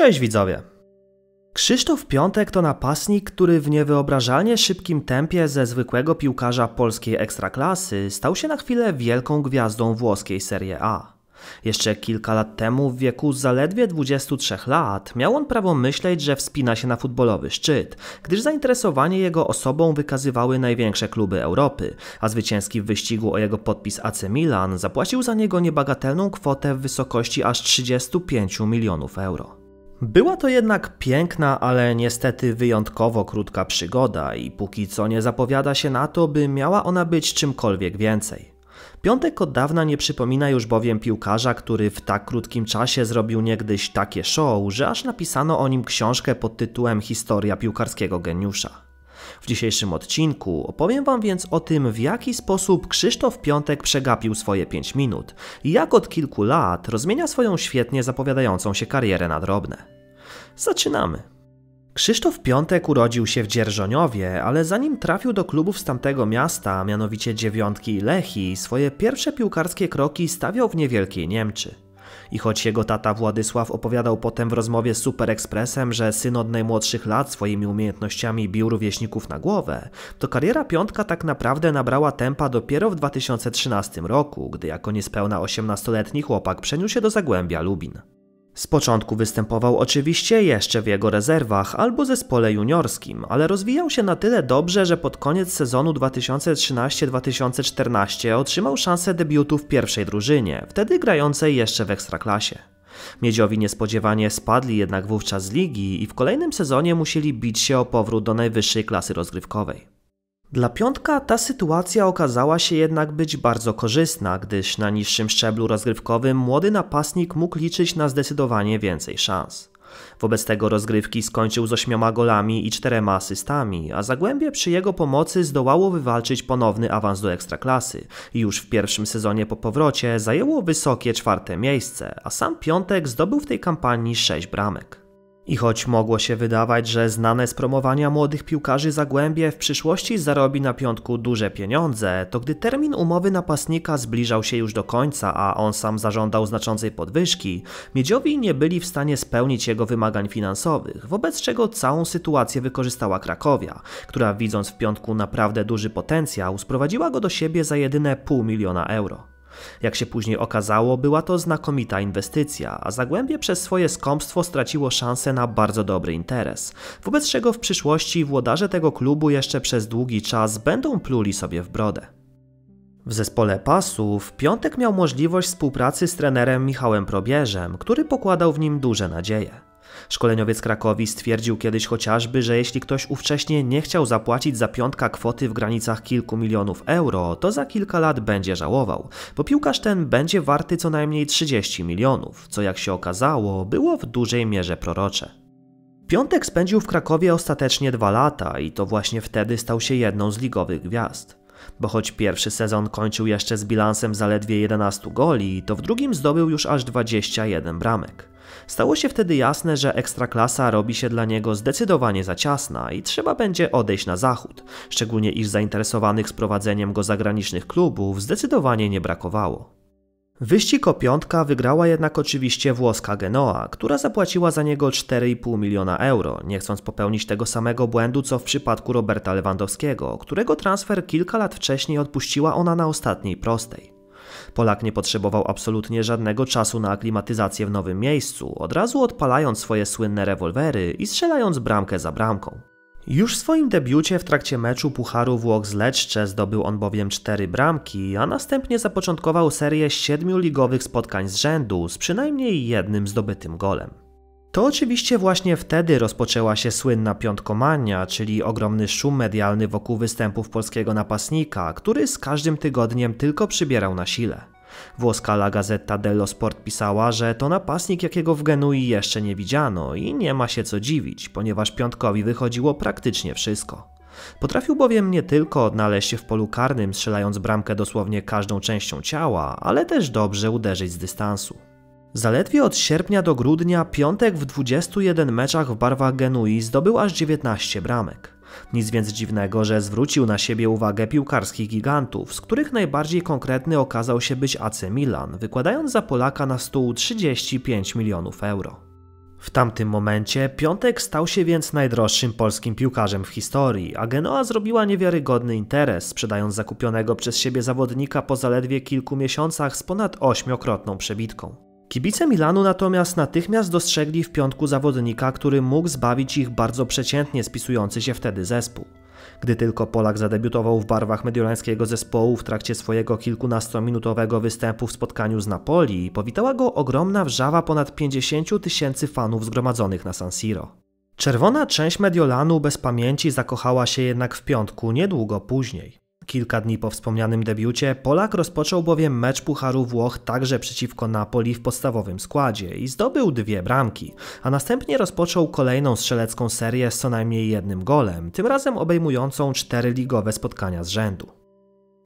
Cześć widzowie! Krzysztof Piątek to napastnik, który w niewyobrażalnie szybkim tempie ze zwykłego piłkarza polskiej ekstraklasy stał się na chwilę wielką gwiazdą włoskiej Serie A. Jeszcze kilka lat temu, w wieku zaledwie 23 lat, miał on prawo myśleć, że wspina się na futbolowy szczyt, gdyż zainteresowanie jego osobą wykazywały największe kluby Europy, a zwycięski w wyścigu o jego podpis AC Milan zapłacił za niego niebagatelną kwotę w wysokości aż 35 milionów euro. Była to jednak piękna, ale niestety wyjątkowo krótka przygoda i póki co nie zapowiada się na to, by miała ona być czymkolwiek więcej. Piątek od dawna nie przypomina już bowiem piłkarza, który w tak krótkim czasie zrobił niegdyś takie show, że aż napisano o nim książkę pod tytułem Historia piłkarskiego geniusza. W dzisiejszym odcinku opowiem Wam więc o tym, w jaki sposób Krzysztof Piątek przegapił swoje 5 minut i jak od kilku lat rozmienia swoją świetnie zapowiadającą się karierę na drobne. Zaczynamy! Krzysztof Piątek urodził się w Dzierżoniowie, ale zanim trafił do klubów z tamtego miasta, mianowicie Dziewiątki i Lechi, swoje pierwsze piłkarskie kroki stawiał w niewielkiej Niemczy. I choć jego tata Władysław opowiadał potem w rozmowie z Super Expressem, że syn od najmłodszych lat swoimi umiejętnościami bił rówieśników na głowę, to kariera Piątka tak naprawdę nabrała tempa dopiero w 2013 roku, gdy jako niespełna 18-letni chłopak przeniósł się do Zagłębia Lubin. Z początku występował oczywiście jeszcze w jego rezerwach albo zespole juniorskim, ale rozwijał się na tyle dobrze, że pod koniec sezonu 2013-2014 otrzymał szansę debiutu w pierwszej drużynie, wtedy grającej jeszcze w ekstraklasie. Miedziowi niespodziewanie spadli jednak wówczas z ligi i w kolejnym sezonie musieli bić się o powrót do najwyższej klasy rozgrywkowej. Dla piątka ta sytuacja okazała się jednak być bardzo korzystna, gdyż na niższym szczeblu rozgrywkowym młody napastnik mógł liczyć na zdecydowanie więcej szans. Wobec tego rozgrywki skończył z ośmioma golami i czterema asystami, a Zagłębie przy jego pomocy zdołało wywalczyć ponowny awans do Ekstraklasy. Już w pierwszym sezonie po powrocie zajęło wysokie czwarte miejsce, a sam Piątek zdobył w tej kampanii sześć bramek. I choć mogło się wydawać, że znane z promowania młodych piłkarzy Zagłębie w przyszłości zarobi na piątku duże pieniądze, to gdy termin umowy napastnika zbliżał się już do końca, a on sam zażądał znaczącej podwyżki, Miedziowi nie byli w stanie spełnić jego wymagań finansowych, wobec czego całą sytuację wykorzystała Krakowia, która widząc w piątku naprawdę duży potencjał, sprowadziła go do siebie za jedyne pół miliona euro. Jak się później okazało, była to znakomita inwestycja, a Zagłębie przez swoje skąpstwo straciło szansę na bardzo dobry interes. Wobec czego w przyszłości włodarze tego klubu jeszcze przez długi czas będą pluli sobie w brodę. W zespole pasów piątek miał możliwość współpracy z trenerem Michałem Probierzem, który pokładał w nim duże nadzieje. Szkoleniowiec Krakowi stwierdził kiedyś chociażby, że jeśli ktoś ówcześnie nie chciał zapłacić za piątka kwoty w granicach kilku milionów euro, to za kilka lat będzie żałował, bo piłkarz ten będzie warty co najmniej 30 milionów, co jak się okazało, było w dużej mierze prorocze. Piątek spędził w Krakowie ostatecznie dwa lata i to właśnie wtedy stał się jedną z ligowych gwiazd. Bo choć pierwszy sezon kończył jeszcze z bilansem zaledwie 11 goli, to w drugim zdobył już aż 21 bramek. Stało się wtedy jasne, że ekstraklasa robi się dla niego zdecydowanie za ciasna i trzeba będzie odejść na zachód, szczególnie iż zainteresowanych sprowadzeniem go zagranicznych klubów zdecydowanie nie brakowało. Wyścig o piątka wygrała jednak oczywiście włoska Genoa, która zapłaciła za niego 4,5 miliona euro, nie chcąc popełnić tego samego błędu co w przypadku Roberta Lewandowskiego, którego transfer kilka lat wcześniej odpuściła ona na ostatniej prostej. Polak nie potrzebował absolutnie żadnego czasu na aklimatyzację w nowym miejscu, od razu odpalając swoje słynne rewolwery i strzelając bramkę za bramką. Już w swoim debiucie w trakcie meczu Pucharu Włoch z zdobył on bowiem cztery bramki, a następnie zapoczątkował serię siedmiu ligowych spotkań z rzędu z przynajmniej jednym zdobytym golem. To oczywiście właśnie wtedy rozpoczęła się słynna piątkomania, czyli ogromny szum medialny wokół występów polskiego napastnika, który z każdym tygodniem tylko przybierał na sile. Włoska La Gazzetta dello Sport pisała, że to napastnik, jakiego w Genui jeszcze nie widziano i nie ma się co dziwić, ponieważ Piątkowi wychodziło praktycznie wszystko. Potrafił bowiem nie tylko odnaleźć się w polu karnym, strzelając bramkę dosłownie każdą częścią ciała, ale też dobrze uderzyć z dystansu. Zaledwie od sierpnia do grudnia Piątek w 21 meczach w barwach Genui zdobył aż 19 bramek. Nic więc dziwnego, że zwrócił na siebie uwagę piłkarskich gigantów, z których najbardziej konkretny okazał się być AC Milan, wykładając za Polaka na stół 35 milionów euro. W tamtym momencie Piątek stał się więc najdroższym polskim piłkarzem w historii, a Genoa zrobiła niewiarygodny interes, sprzedając zakupionego przez siebie zawodnika po zaledwie kilku miesiącach z ponad ośmiokrotną przebitką. Kibice Milanu natomiast natychmiast dostrzegli w piątku zawodnika, który mógł zbawić ich bardzo przeciętnie spisujący się wtedy zespół. Gdy tylko Polak zadebiutował w barwach mediolańskiego zespołu w trakcie swojego kilkunastominutowego występu w spotkaniu z Napoli, powitała go ogromna wrzawa ponad 50 tysięcy fanów zgromadzonych na San Siro. Czerwona część Mediolanu bez pamięci zakochała się jednak w piątku niedługo później. Kilka dni po wspomnianym debiucie Polak rozpoczął bowiem mecz Pucharu Włoch także przeciwko Napoli w podstawowym składzie i zdobył dwie bramki, a następnie rozpoczął kolejną strzelecką serię z co najmniej jednym golem, tym razem obejmującą cztery ligowe spotkania z rzędu.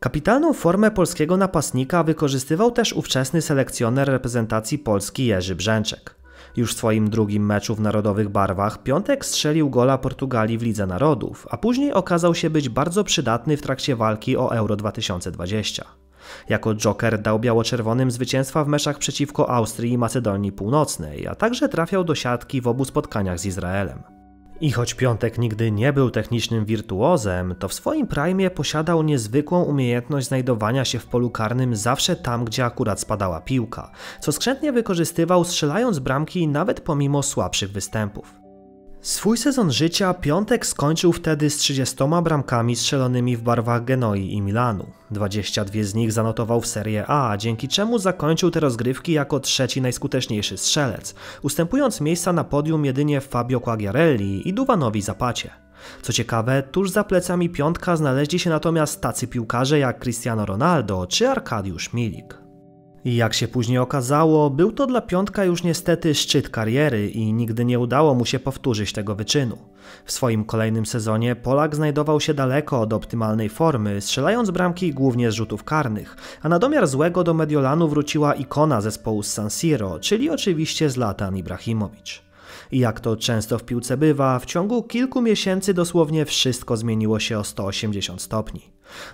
Kapitalną formę polskiego napastnika wykorzystywał też ówczesny selekcjoner reprezentacji Polski Jerzy Brzęczek. Już w swoim drugim meczu w narodowych barwach Piątek strzelił gola Portugalii w Lidze Narodów, a później okazał się być bardzo przydatny w trakcie walki o Euro 2020. Jako joker dał biało-czerwonym zwycięstwa w meczach przeciwko Austrii i Macedonii Północnej, a także trafiał do siatki w obu spotkaniach z Izraelem. I choć Piątek nigdy nie był technicznym wirtuozem, to w swoim prime posiadał niezwykłą umiejętność znajdowania się w polu karnym zawsze tam, gdzie akurat spadała piłka, co skrzętnie wykorzystywał strzelając bramki nawet pomimo słabszych występów. Swój sezon życia Piątek skończył wtedy z 30 bramkami strzelonymi w barwach Genoi i Milanu. 22 z nich zanotował w Serie A, dzięki czemu zakończył te rozgrywki jako trzeci najskuteczniejszy strzelec, ustępując miejsca na podium jedynie Fabio Quagliarelli i Duwanowi Zapacie. Co ciekawe, tuż za plecami Piątka znaleźli się natomiast tacy piłkarze jak Cristiano Ronaldo czy Arkadiusz Milik. Jak się później okazało, był to dla Piątka już niestety szczyt kariery i nigdy nie udało mu się powtórzyć tego wyczynu. W swoim kolejnym sezonie Polak znajdował się daleko od optymalnej formy, strzelając bramki głównie z rzutów karnych, a na domiar złego do Mediolanu wróciła ikona zespołu z San Siro, czyli oczywiście Zlatan Ibrahimowicz. Jak to często w piłce bywa, w ciągu kilku miesięcy dosłownie wszystko zmieniło się o 180 stopni.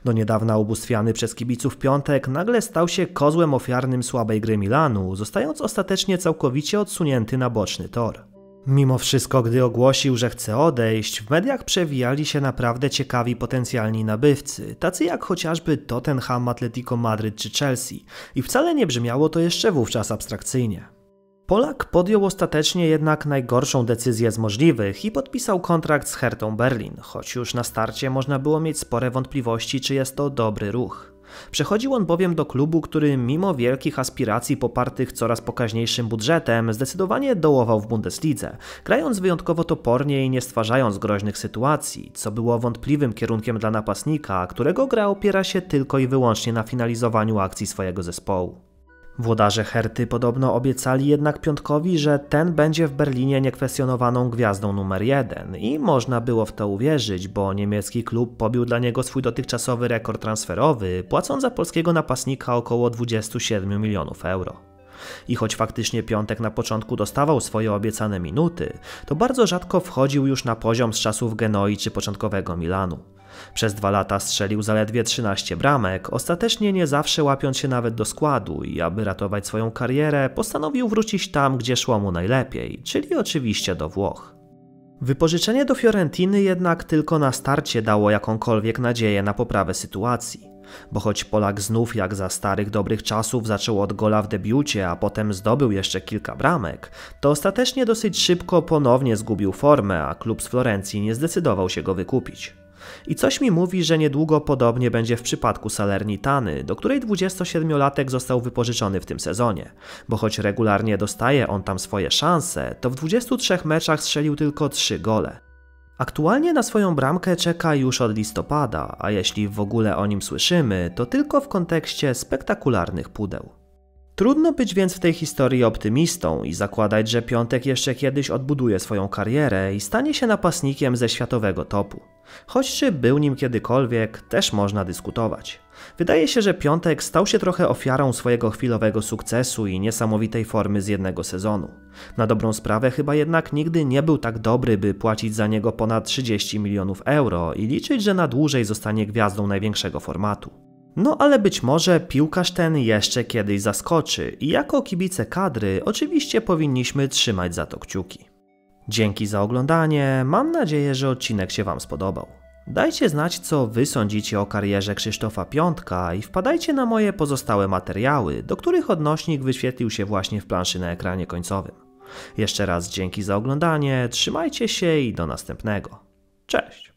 Do niedawna ubóstwiany przez kibiców piątek nagle stał się kozłem ofiarnym słabej gry Milanu, zostając ostatecznie całkowicie odsunięty na boczny tor. Mimo wszystko, gdy ogłosił, że chce odejść, w mediach przewijali się naprawdę ciekawi potencjalni nabywcy, tacy jak chociażby Tottenham, Atletico Madryt czy Chelsea, i wcale nie brzmiało to jeszcze wówczas abstrakcyjnie. Polak podjął ostatecznie jednak najgorszą decyzję z możliwych i podpisał kontrakt z Hertą Berlin, choć już na starcie można było mieć spore wątpliwości, czy jest to dobry ruch. Przechodził on bowiem do klubu, który mimo wielkich aspiracji popartych coraz pokaźniejszym budżetem zdecydowanie dołował w Bundeslidze, grając wyjątkowo topornie i nie stwarzając groźnych sytuacji, co było wątpliwym kierunkiem dla napastnika, którego gra opiera się tylko i wyłącznie na finalizowaniu akcji swojego zespołu. Włodarze Herty podobno obiecali jednak Piątkowi, że ten będzie w Berlinie niekwestionowaną gwiazdą numer jeden i można było w to uwierzyć, bo niemiecki klub pobił dla niego swój dotychczasowy rekord transferowy, płacąc za polskiego napastnika około 27 milionów euro. I choć faktycznie Piątek na początku dostawał swoje obiecane minuty, to bardzo rzadko wchodził już na poziom z czasów Genoi czy początkowego Milanu. Przez dwa lata strzelił zaledwie 13 bramek, ostatecznie nie zawsze łapiąc się nawet do składu i aby ratować swoją karierę, postanowił wrócić tam, gdzie szło mu najlepiej, czyli oczywiście do Włoch. Wypożyczenie do Fiorentiny jednak tylko na starcie dało jakąkolwiek nadzieję na poprawę sytuacji. Bo choć Polak znów jak za starych dobrych czasów zaczął od gola w debiucie, a potem zdobył jeszcze kilka bramek, to ostatecznie dosyć szybko ponownie zgubił formę, a klub z Florencji nie zdecydował się go wykupić. I coś mi mówi, że niedługo podobnie będzie w przypadku Salernitany, do której 27-latek został wypożyczony w tym sezonie. Bo choć regularnie dostaje on tam swoje szanse, to w 23 meczach strzelił tylko 3 gole. Aktualnie na swoją bramkę czeka już od listopada, a jeśli w ogóle o nim słyszymy, to tylko w kontekście spektakularnych pudeł. Trudno być więc w tej historii optymistą i zakładać, że Piątek jeszcze kiedyś odbuduje swoją karierę i stanie się napastnikiem ze światowego topu. Choć czy był nim kiedykolwiek, też można dyskutować. Wydaje się, że Piątek stał się trochę ofiarą swojego chwilowego sukcesu i niesamowitej formy z jednego sezonu. Na dobrą sprawę chyba jednak nigdy nie był tak dobry, by płacić za niego ponad 30 milionów euro i liczyć, że na dłużej zostanie gwiazdą największego formatu. No ale być może piłkarz ten jeszcze kiedyś zaskoczy i jako kibice kadry oczywiście powinniśmy trzymać za to kciuki. Dzięki za oglądanie, mam nadzieję, że odcinek się Wam spodobał. Dajcie znać, co Wy sądzicie o karierze Krzysztofa Piątka i wpadajcie na moje pozostałe materiały, do których odnośnik wyświetlił się właśnie w planszy na ekranie końcowym. Jeszcze raz dzięki za oglądanie, trzymajcie się i do następnego. Cześć!